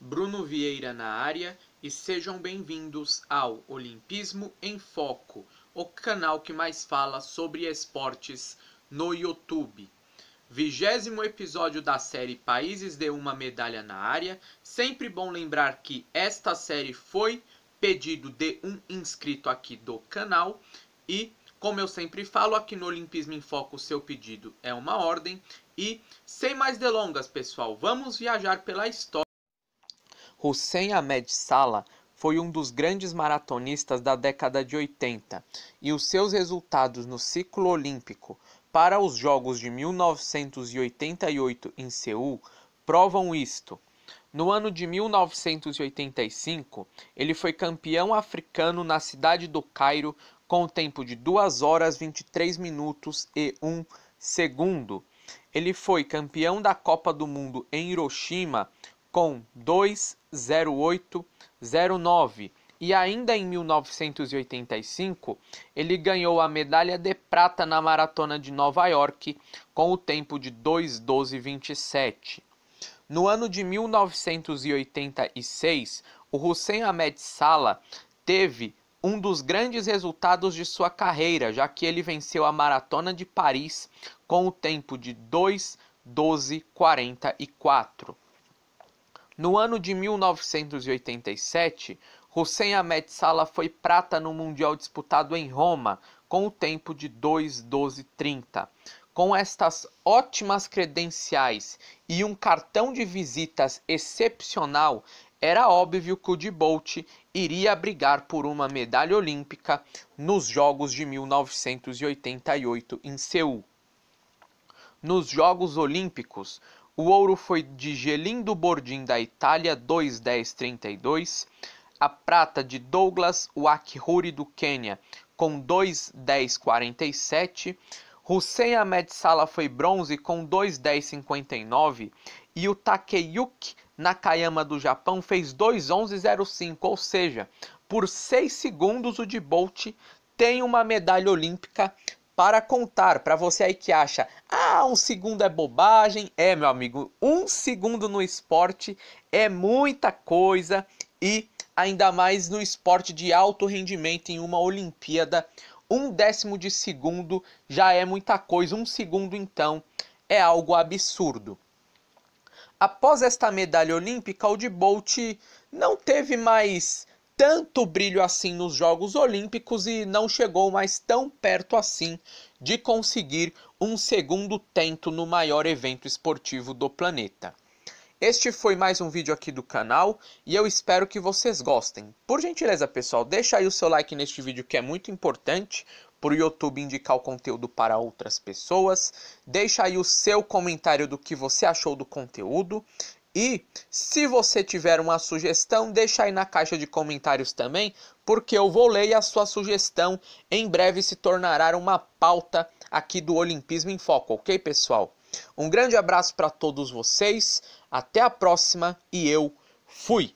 Bruno Vieira na área e sejam bem-vindos ao Olimpismo em Foco, o canal que mais fala sobre esportes no YouTube. Vigésimo episódio da série Países de uma Medalha na Área. Sempre bom lembrar que esta série foi pedido de um inscrito aqui do canal e como eu sempre falo aqui no Olimpismo em Foco, seu pedido é uma ordem. E sem mais delongas, pessoal, vamos viajar pela história. Hussein Ahmed Salah foi um dos grandes maratonistas da década de 80 e os seus resultados no ciclo olímpico para os Jogos de 1988 em Seul provam isto. No ano de 1985, ele foi campeão africano na cidade do Cairo com o tempo de 2 horas 23 minutos e 1 segundo. Ele foi campeão da Copa do Mundo em Hiroshima com 20809 e ainda em 1985 ele ganhou a medalha de prata na maratona de Nova York com o tempo de 2:12:27. No ano de 1986, o Hussein Ahmed Sala teve um dos grandes resultados de sua carreira, já que ele venceu a maratona de Paris com o tempo de 2:12:44. No ano de 1987, Hussein Ahmed Salah foi prata no Mundial disputado em Roma, com o tempo de 2:12:30. Com estas ótimas credenciais e um cartão de visitas excepcional, era óbvio que o Djibouti iria brigar por uma medalha olímpica nos Jogos de 1988 em Seul. Nos Jogos Olímpicos, o ouro foi de Gelindo Bordim da Itália, 2,1032. A prata de Douglas Wakhuri do Quênia, com 2,1047. Hussein Ahmed Sala foi bronze com 2,1059 e o Takeyuki Nakayama do Japão fez 2,1105, ou seja, por 6 segundos o de Bolt tem uma medalha olímpica para contar para você aí que acha, ah, um segundo é bobagem. É, meu amigo, um segundo no esporte é muita coisa e ainda mais no esporte de alto rendimento em uma Olimpíada. Um décimo de segundo já é muita coisa, um segundo então é algo absurdo. Após esta medalha olímpica, o de Bolt não teve mais tanto brilho assim nos Jogos Olímpicos e não chegou mais tão perto assim de conseguir um segundo tento no maior evento esportivo do planeta. Este foi mais um vídeo aqui do canal e eu espero que vocês gostem. Por gentileza, pessoal, deixa aí o seu like neste vídeo que é muito importante para o YouTube indicar o conteúdo para outras pessoas. Deixa aí o seu comentário do que você achou do conteúdo. E se você tiver uma sugestão, deixa aí na caixa de comentários também, porque eu vou ler e a sua sugestão em breve se tornará uma pauta aqui do Olimpismo em Foco, ok, pessoal? Um grande abraço para todos vocês, até a próxima e eu fui!